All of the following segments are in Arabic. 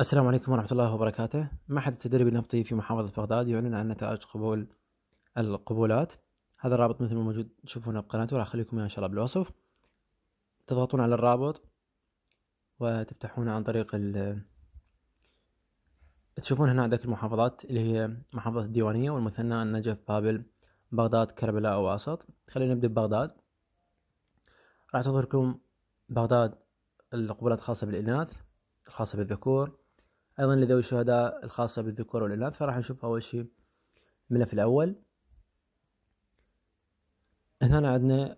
السلام عليكم ورحمة الله وبركاته معهد التدريب النفطي في محافظة بغداد يعلن عن نتائج قبول القبولات هذا الرابط مثل ما موجود تشوفونه بقناته راح أخليكم إياه إن شاء الله بالوصف تضغطون على الرابط وتفتحونه عن طريق ال تشوفون هنا عندك المحافظات اللي هي محافظة الديوانية والمثنى النجف بابل بغداد كربلاء وواسط خلينا نبدأ ببغداد راح تظهر لكم بغداد القبولات الخاصة بالإناث الخاصة بالذكور ايضا لذوي الشهداء الخاصه بالذكور والاناث فراح نشوف اول شيء الملف الاول هنا عندنا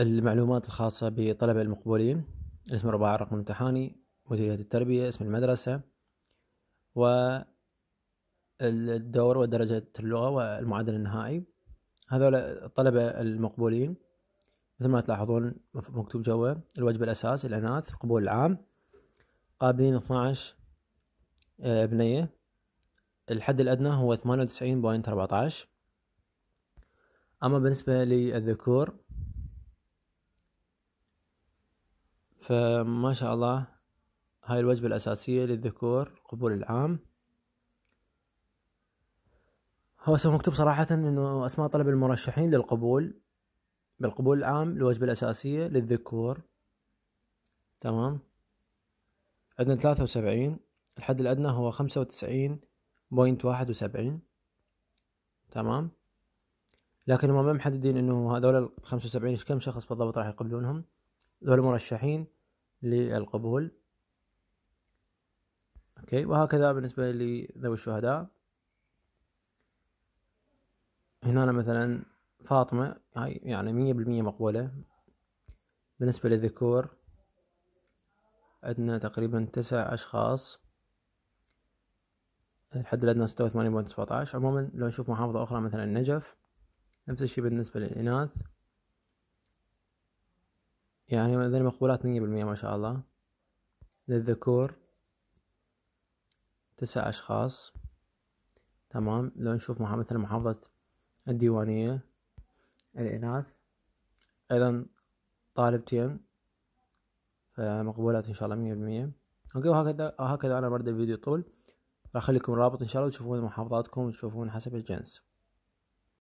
المعلومات الخاصة بالطلبة المقبولين اسم الرباعي رقم الامتحاني مديرية التربية اسم المدرسة و الدور ودرجة اللغة والمعدل النهائي هذول الطلبة المقبولين مثل ما تلاحظون مكتوب جوا الوجبة الأساس الأناث القبول العام قابلين 12 آه، بنية الحد الأدنى هو ثمانية وتسعين بوينت أما بالنسبة للذكور فما شاء الله هاي الوجبة الأساسية للذكور القبول العام هو سوف مكتوب صراحة إنه أسماء طلب المرشحين للقبول بالقبول العام الوجبة الأساسية للذكور تمام عندنا ثلاثة وسبعين الحد الأدنى هو خمسة وتسعين بوينت واحد وسبعين تمام لكن هم ما محددين انه هذول ال 75 ايش كم شخص بالضبط راح يقبلونهم هذول مرشحين للقبول اوكي وهكذا بالنسبة لذوي الشهداء هنا مثلا فاطمة هاي يعني مية بالمية مقبولة بالنسبة للذكور عندنا تقريبا تسع أشخاص الحد الأدنى ستة وثمانين بوينت سبعتاش عموما لو نشوف محافظة أخرى مثلا النجف نفس الشي بالنسبة للإناث يعني هذول مقبولات مية بالمية ما شاء الله للذكور تسع أشخاص تمام لو نشوف مثلا محافظة الديوانية الإناث أيضا طالبتين فمقبولات ان شاء الله مية بالمية اوكي وهكذا هكذا انا برد الفيديو طول راح اخليكم رابط ان شاء الله تشوفون محافظاتكم وتشوفون حسب الجنس